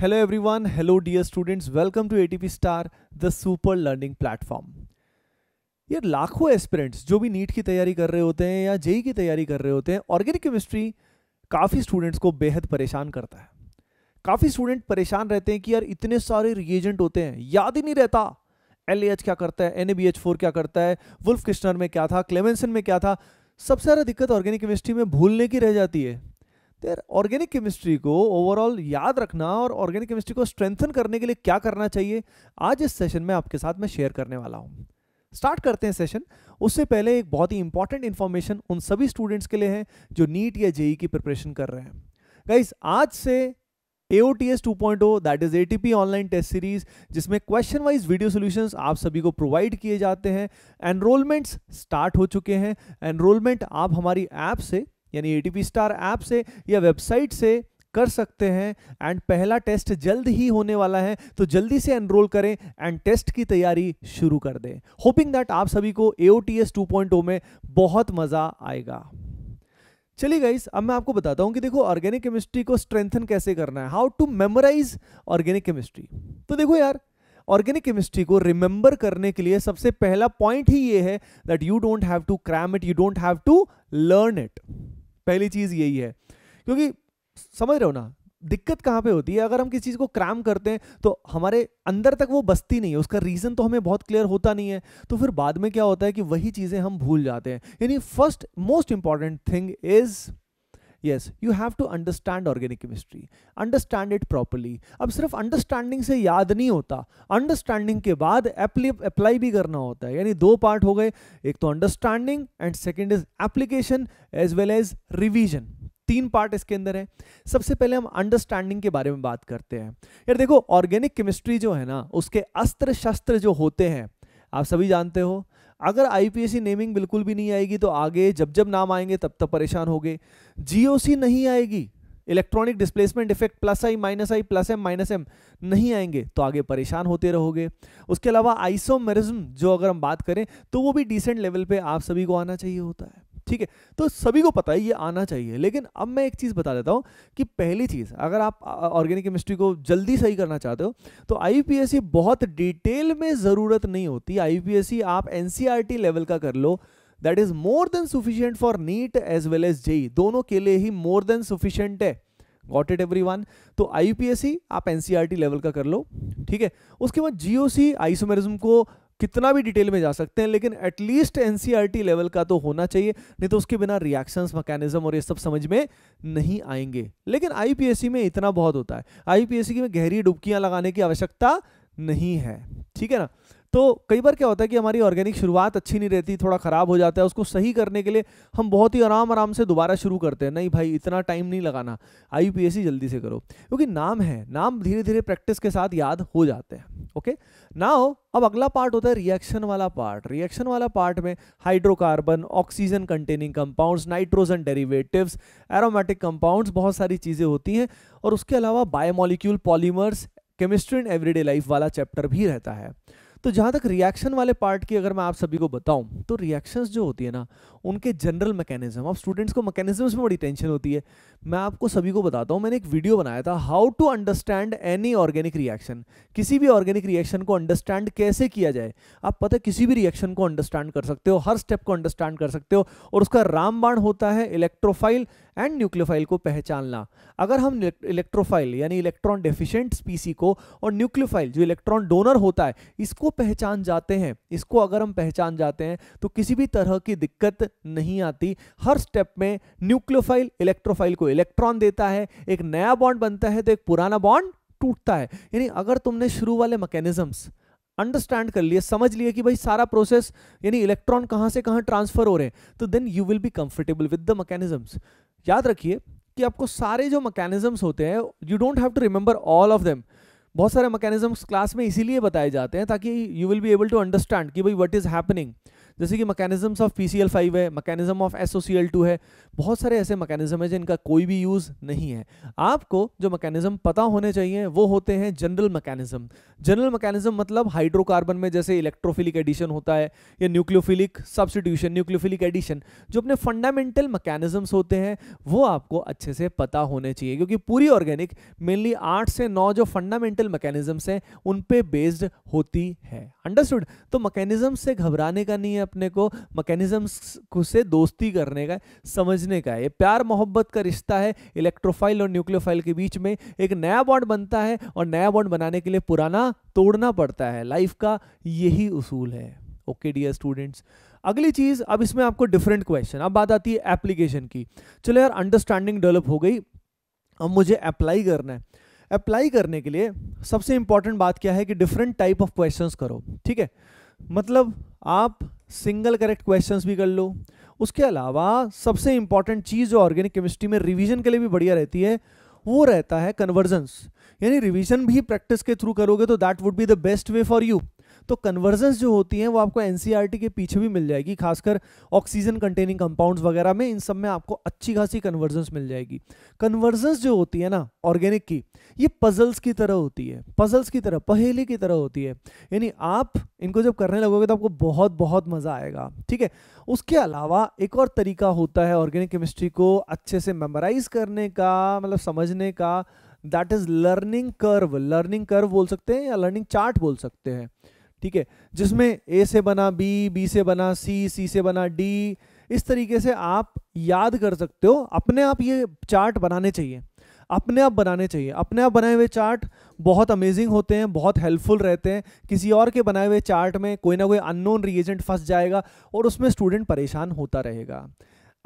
Hello everyone hello dear students welcome to ATP star the super learning platform यार लाखों aspirants जो भी NEET की तैयारी कर रहे होते हैं या जेई e की तैयारी कर रहे होते हैं ऑर्गेनिक केमिस्ट्री काफ़ी स्टूडेंट्स को बेहद परेशान करता है काफ़ी स्टूडेंट परेशान रहते हैं कि यार इतने सारे रिएजेंट होते हैं याद ही नहीं रहता एल क्या करता है एन क्या करता है वुल्फ किस्टनर में क्या था क्लेमेंसन में क्या था सबसे ज़्यादा दिक्कत ऑर्गेनिक केमिस्ट्री में भूलने की रह जाती है तेर ऑर्गेनिक केमिस्ट्री को ओवरऑल याद रखना और ऑर्गेनिक केमिस्ट्री को स्ट्रेंथन करने के लिए क्या करना चाहिए आज इस सेशन में आपके साथ मैं शेयर करने वाला हूँ स्टार्ट करते हैं सेशन उससे पहले एक बहुत ही इंपॉर्टेंट इन्फॉर्मेशन उन सभी स्टूडेंट्स के लिए है जो नीट या जेई e की प्रिपरेशन कर रहे हैं गाइस आज से AOTS 2.0 that is ATP online test series जिसमें क्वेश्चन वाइज वीडियो सोल्यूशन आप सभी को प्रोवाइड किए जाते हैं एनरोलमेंट्स स्टार्ट हो चुके हैं एनरोलमेंट आप हमारी ऐप से यानी ए स्टार ऐप से या वेबसाइट से कर सकते हैं एंड पहला टेस्ट जल्द ही होने वाला है तो जल्दी से एनरोल करें एंड टेस्ट की तैयारी शुरू कर दें होपिंग दैट आप सभी को ए 2.0 एस टू पॉइंट में बहुत मज़ा आएगा चलिए गाइस अब मैं आपको बताता हूँ कि देखो ऑर्गेनिक केमिस्ट्री को स्ट्रेंथन कैसे करना है how to memorise organic chemistry तो देखो यार ऑर्गेनिक केमिस्ट्री को रिमेंबर करने के लिए सबसे पहला पॉइंट ही ये है that you don't have to cram it you don't have to learn it पहली चीज़ यही है क्योंकि समझ रहे हो ना दिक्कत कहाँ पे होती है अगर हम किसी चीज़ को क्राम करते हैं तो हमारे अंदर तक वो बसती नहीं है उसका रीज़न तो हमें बहुत क्लियर होता नहीं है तो फिर बाद में क्या होता है कि वही चीज़ें हम भूल जाते हैं यानी first most important thing is yes you have to understand organic chemistry understand it properly अब सिर्फ अंडरस्टैंडिंग से याद नहीं होता अंडरस्टैंडिंग के बाद अप्लाई भी करना होता है यानी दो पार्ट हो गए एक तो understanding and second is application as well as revision तीन पार्ट इसके अंदर है सबसे पहले हम अंडरस्टैंडिंग के बारे में बात करते हैं यार देखो ऑर्गेनिक केमिस्ट्री जो है ना उसके अस्त्र शस्त्र जो होते हैं आप सभी जानते हो अगर आईपीएससी नेमिंग बिल्कुल भी नहीं आएगी तो आगे जब जब नाम आएंगे तब तब परेशान हो गए जीओसी नहीं आएगी electronic displacement effect plus I minus I plus M minus M नहीं आएंगे तो आगे परेशान होते रहोगे उसके अलावा आइसोमेरिज्म जो अगर हम बात करें तो वो भी डिसेंट लेवल पे आप सभी को आना चाहिए होता है ठीक है तो सभी को पता है ये आना चाहिए लेकिन अब मैं एक चीज़ बता देता हूँ कि पहली चीज़ अगर आप ऑर्गेनिक केमिस्ट्री को जल्दी सही करना चाहते हो तो आई बहुत डिटेल में ज़रूरत नहीं होती आई आप एन लेवल e का कर लो that is more than sufficient for NEET as well as JEE दोनों के लिए ही मोर देन सुफिशियंट है Got it everyone? तो आई आप एनसीआर लेवल e का कर लो ठीक है उसके बाद जी सी आइसोमेरिज्म को कितना भी डिटेल में जा सकते हैं लेकिन एटलीस्ट एनसीईआरटी लेवल का तो होना चाहिए नहीं तो उसके बिना रिएक्शंस मैकेनिज्म और ये सब समझ में नहीं आएंगे लेकिन आईपीएससी में इतना बहुत होता है आईपीएससी में गहरी डुबकियां लगाने की आवश्यकता नहीं है ठीक है ना तो कई बार क्या होता है कि हमारी ऑर्गेनिक शुरुआत अच्छी नहीं रहती थोड़ा ख़राब हो जाता है उसको सही करने के लिए हम बहुत ही आराम आराम से दोबारा शुरू करते हैं नहीं भाई इतना टाइम नहीं लगाना आई पी जल्दी से करो क्योंकि नाम है नाम धीरे धीरे प्रैक्टिस के साथ याद हो जाते हैं ओके नाउ अब अगला पार्ट होता है रिएक्शन वाला पार्ट रिएक्शन वाला पार्ट में hydrocarbon oxygen containing compounds nitrogen derivatives aromatic compounds बहुत सारी चीज़ें होती हैं और उसके अलावा biomolecule polymers chemistry in everyday life वाला चैप्टर भी रहता है तो जहाँ तक रिएक्शन वाले पार्ट की अगर मैं आप सभी को बताऊँ तो रिएक्शंस जो होती है ना उनके जनरल मैकेनिज्म अब स्टूडेंट्स को मैकेनिज्म्स में बड़ी टेंशन होती है मैं आपको सभी को बताता हूँ मैंने एक वीडियो बनाया था how to understand any organic reaction किसी भी ऑर्गेनिक रिएक्शन को अंडरस्टैंड कैसे किया जाए आप पता है किसी भी रिएक्शन को अंडरस्टैंड कर सकते हो हर स्टेप को अंडरस्टैंड कर सकते हो और उसका रामबाण होता है इलेक्ट्रोफाइल एंड न्यूक्लियोफाइल को पहचानना अगर हम इलेक्ट्रोफाइल यानी इलेक्ट्रॉन डेफिशेंट स्पीसी को और न्यूक्लियोफाइल जो इलेक्ट्रॉन डोनर होता है इसको पहचान जाते हैं इसको अगर हम पहचान जाते हैं तो किसी भी तरह की दिक्कत नहीं आती हर स्टेप में न्यूक्लियोफाइल इलेक्ट्रोफाइल को इलेक्ट्रॉन देता है एक नया बॉन्ड बनता है तो एक पुराना बॉन्ड टूटता है यानी अगर तुमने शुरू वाले मैकेनिज्म्स अंडरस्टैंड कर लिए समझ लिए कि भाई सारा प्रोसेस यानी इलेक्ट्रॉन कहाँ से कहाँ ट्रांसफर हो रहे हैं तो then you will be comfortable with the mechanisms याद रखिए कि आपको सारे जो मैकेनिज्म्स होते हैं you don't have to remember all of them बहुत सारे मैकेनिज्म क्लास में इसीलिए बताए जाते हैं ताकि you will be able to understand कि भाई व्हाट इज़ हैपनिंग जैसे कि मैकेनिज्म्स ऑफ पी है मैकेनिज्म ऑफ एस है बहुत सारे ऐसे मैकेनिज्म हैं जिनका कोई भी यूज़ नहीं है आपको जो मैकेनिज्म पता होने चाहिए वो होते हैं जनरल मैकेनिज्म जनरल मैकेनिज्म मतलब हाइड्रोकार्बन में जैसे इलेक्ट्रोफिलिक एडिशन होता है या न्यूक्लियोफिलिक सब्सटीट्यूशन न्यूक्लियोफिलिक एडिशन जो अपने फंडामेंटल मैकेनिज्म्स होते हैं वो आपको अच्छे से पता होने चाहिए क्योंकि पूरी ऑर्गेनिक मेनली आठ से नौ जो फंडामेंटल मैकेनिज्म्स हैं उन पर बेस्ड होती है अंडरस्टूड तो मैकेनिज्म से घबराने का नहीं है अपने को मैकेनिज्म्स से दोस्ती करने का समझने का है ये प्यार मोहब्बत का रिश्ता है इलेक्ट्रोफाइल और न्यूक्लियोफाइल के बीच में एक नया बॉन्ड बनता है और नया बॉन्ड बनाने के लिए पुराना तोड़ना पड़ता है लाइफ का यही उसूल है ओके डियर स्टूडेंट्स अगली चीज़ अब इसमें आपको डिफरेंट क्वेश्चन अब बात आती है एप्लीकेशन की चलो यार अंडरस्टैंडिंग डेवलप हो गई अब मुझे अप्लाई करना है अप्लाई करने के लिए सबसे इंपॉर्टेंट बात क्या है कि डिफरेंट टाइप ऑफ क्वेश्चंस करो ठीक है मतलब आप सिंगल करेक्ट क्वेश्चंस भी कर लो उसके अलावा सबसे इंपॉर्टेंट चीज़ जो ऑर्गेनिक केमिस्ट्री में रिवीजन के लिए भी बढ़िया रहती है वो रहता है कन्वर्जेंस यानी रिवीजन भी प्रैक्टिस के थ्रू करोगे तो that would be the best way for you तो कन्वर्जेंस जो होती हैं वो आपको एनसीईआरटी e के पीछे भी मिल जाएगी खासकर ऑक्सीजन कंटेनिंग कंपाउंड्स वगैरह में इन सब में आपको अच्छी खासी कन्वर्जेंस मिल जाएगी कन्वर्जेंस जो होती है ना ऑर्गेनिक की ये पजल्स की तरह होती है पजल्स की तरह पहेली की तरह होती है यानी आप इनको जब करने लगोगे तो आपको बहुत बहुत मज़ा आएगा ठीक है उसके अलावा एक और तरीका होता है ऑर्गेनिक केमिस्ट्री को अच्छे से मेमोराइज करने का मतलब समझने का that is learning curve learning curve बोल सकते हैं या लर्निंग चार्ट बोल सकते हैं ठीक है जिसमें ए से बना बी बी से बना सी सी से बना डी इस तरीके से आप याद कर सकते हो अपने आप ये चार्ट बनाने चाहिए अपने आप बनाने चाहिए अपने आप बनाए हुए चार्ट बहुत अमेजिंग होते हैं बहुत हेल्पफुल रहते हैं किसी और के बनाए हुए चार्ट में कोई ना कोई अननोन रिएजेंट फंस जाएगा और उसमें स्टूडेंट परेशान होता रहेगा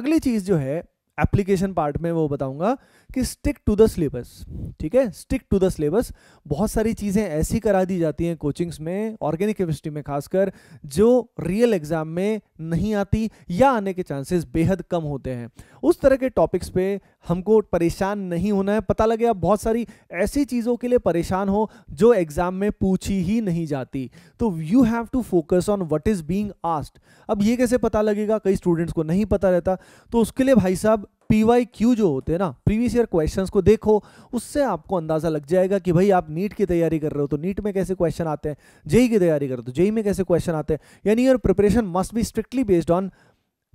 अगली चीज़ जो है एप्लीकेशन पार्ट में वो बताऊंगा कि स्टिक टू द सिलेबस ठीक है स्टिक टू द सिलेबस बहुत सारी चीज़ें ऐसी करा दी जाती हैं कोचिंग्स में ऑर्गेनिक केमिस्ट्री में खासकर जो रियल एग्जाम में नहीं आती या आने के चांसेस बेहद कम होते हैं उस तरह के टॉपिक्स पे हमको परेशान नहीं होना है पता लगे आप बहुत सारी ऐसी चीज़ों के लिए परेशान हो जो एग्ज़ाम में पूछी ही नहीं जाती तो you have to focus on what is being asked अब ये कैसे पता लगेगा कई स्टूडेंट्स को नहीं पता रहता तो उसके लिए भाई साहब पी वाई क्यू जो होते हैं ना प्रीवियस ईयर क्वेश्चन को देखो उससे आपको अंदाजा लग जाएगा कि भाई आप नीट की तैयारी कर रहे हो तो नीट में कैसे क्वेश्चन आते हैं जेई की तैयारी कर रहे हो तो जेई में कैसे क्वेश्चन आते हैं यानी your preparation must be strictly based on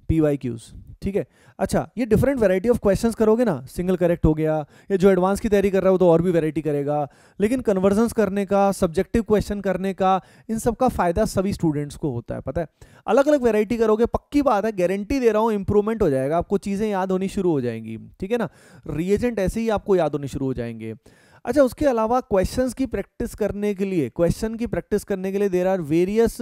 P Y Qs ठीक है अच्छा ये डिफरेंट वेराइटी ऑफ क्वेश्चन करोगे ना सिंगल करेक्ट हो गया या जो एडवांस की तैयारी कर रहा है वो तो और भी वैरायटी करेगा लेकिन कन्वर्जन करने का सब्जेक्टिव क्वेश्चन करने का इन सब का फायदा सभी स्टूडेंट्स को होता है पता है अलग अलग वेराइटी करोगे पक्की बात है गारंटी दे रहा हूँ इंप्रूवमेंट हो जाएगा आपको चीज़ें याद होनी शुरू हो जाएंगी ठीक है ना रिएजेंट ऐसे ही आपको याद होनी शुरू हो जाएंगे अच्छा उसके अलावा क्वेश्चंस की प्रैक्टिस करने के लिए क्वेश्चन की प्रैक्टिस करने के लिए देर आर वेरियस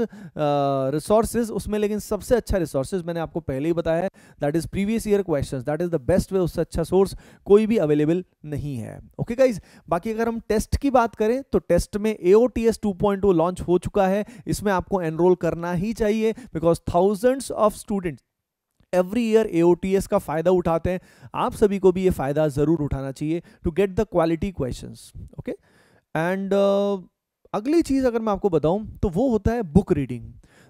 रिसोर्सेज उसमें लेकिन सबसे अच्छा रिसोर्सेज मैंने आपको पहले ही बताया है that is previous year question that is the best way उससे अच्छा सोर्स कोई भी अवेलेबल नहीं है ओके गाइज बाकी अगर हम टेस्ट की बात करें तो टेस्ट में A O T S two point launch हो चुका है इसमें आपको एनरोल करना ही चाहिए because thousands of students every year AOTS का फ़ायदा उठाते हैं आप सभी को भी ये फ़ायदा ज़रूर उठाना चाहिए to get the quality question okay and अगली चीज़ अगर मैं आपको बताऊं तो वो होता है बुक रीडिंग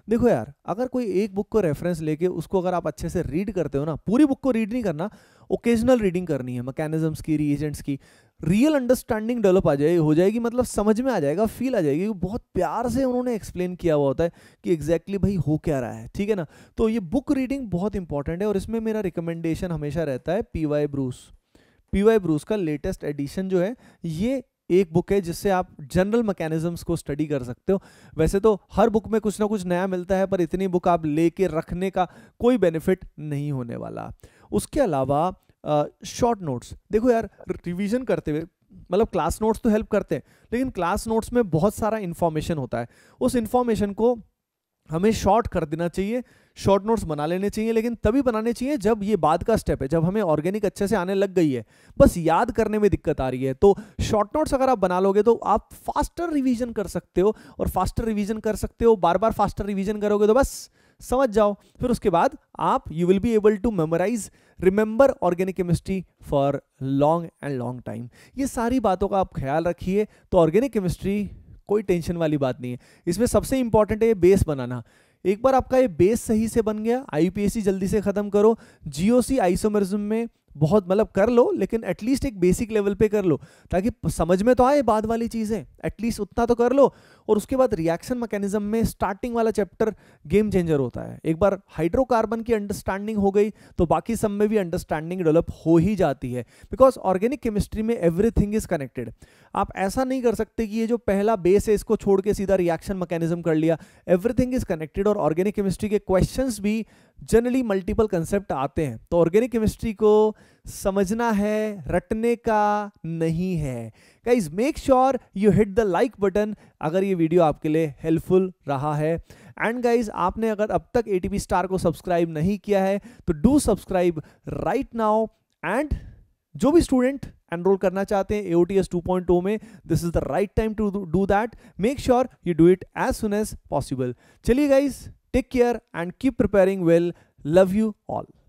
देखो यार अगर कोई एक बुक को रेफरेंस लेके उसको अगर आप अच्छे से रीड करते हो ना पूरी बुक को रीड नहीं करना ओकेजनल रीडिंग करनी है मैकेनिज्म की रीजेंट्स की रियल अंडरस्टैंडिंग डेवलप आ जाएगी हो जाएगी मतलब समझ में आ जाएगा फील आ जाएगी बहुत प्यार से उन्होंने एक्सप्लेन किया हुआ होता है कि एग्जैक्टली exactly भाई हो क्या रहा है ठीक है ना तो ये बुक रीडिंग बहुत इंपॉर्टेंट है और इसमें मेरा रिकमेंडेशन हमेशा रहता है P Y Bruice P Y Bruice का लेटेस्ट एडिशन जो है ये एक बुक है जिससे आप जनरल मैकेनिज्म्स को स्टडी कर सकते हो वैसे तो हर बुक में कुछ ना कुछ नया मिलता है पर इतनी बुक आप लेके रखने का कोई बेनिफिट नहीं होने वाला उसके अलावा शॉर्ट uh, नोट्स देखो यार रिवीजन करते हुए मतलब क्लास नोट्स तो हेल्प करते हैं लेकिन क्लास नोट्स में बहुत सारा इन्फॉर्मेशन होता है उस इन्फॉर्मेशन को हमें शॉर्ट कर देना चाहिए शॉर्ट नोट्स बना लेने चाहिए लेकिन तभी बनाने चाहिए जब ये बाद का स्टेप है जब हमें ऑर्गेनिक अच्छे से आने लग गई है बस याद करने में दिक्कत आ रही है तो शॉर्ट नोट्स अगर आप बना लोगे तो आप फास्टर रिविजन कर सकते हो और फास्टर रिविजन कर सकते हो बार बार फास्टर रिविजन करोगे तो बस समझ जाओ फिर उसके बाद आप you will be able to memorise remember organic chemistry for long and long time ये सारी बातों का आप ख्याल रखिए तो ऑर्गेनिक केमिस्ट्री कोई टेंशन वाली बात नहीं है इसमें सबसे इंपॉर्टेंट है बेस बनाना एक बार आपका ये बेस सही से बन गया आईपीएससी जल्दी से खत्म करो जीओसी आइसोमरिज्म में बहुत मतलब कर लो लेकिन एटलीस्ट एक बेसिक लेवल पे कर लो ताकि समझ में तो आए बाद वाली चीज़ें एटलीस्ट उतना तो कर लो और उसके बाद रिएक्शन मैकेनिज्म में स्टार्टिंग वाला चैप्टर गेम चेंजर होता है एक बार हाइड्रोकार्बन की अंडरस्टैंडिंग हो गई तो बाकी सब में भी अंडरस्टैंडिंग डेवलप हो ही जाती है बिकॉज ऑर्गेनिक केमिस्ट्री में एवरीथिंग इज कनेक्टेड आप ऐसा नहीं कर सकते कि ये जो पहला बेस है इसको छोड़ के सीधा रिएक्शन मैकेनिज्म कर लिया एवरीथिंग इज कनेक्टेड और ऑर्गेनिक केमिस्ट्री के क्वेश्चन भी जनरली मल्टीपल कंसेप्ट आते हैं तो ऑर्गेनिक केमिस्ट्री को समझना है रटने का नहीं है guys make sure you hit the like button अगर ये वीडियो आपके लिए हेल्पफुल रहा है एंड गाइज आपने अगर अब तक ए स्टार को सब्सक्राइब नहीं किया है तो do subscribe right now and जो भी स्टूडेंट एनरोल करना चाहते हैं एओटीएस 2.0 में this is the right time to do that make sure you do it as soon as possible चलिए guys take care and keep preparing well love you all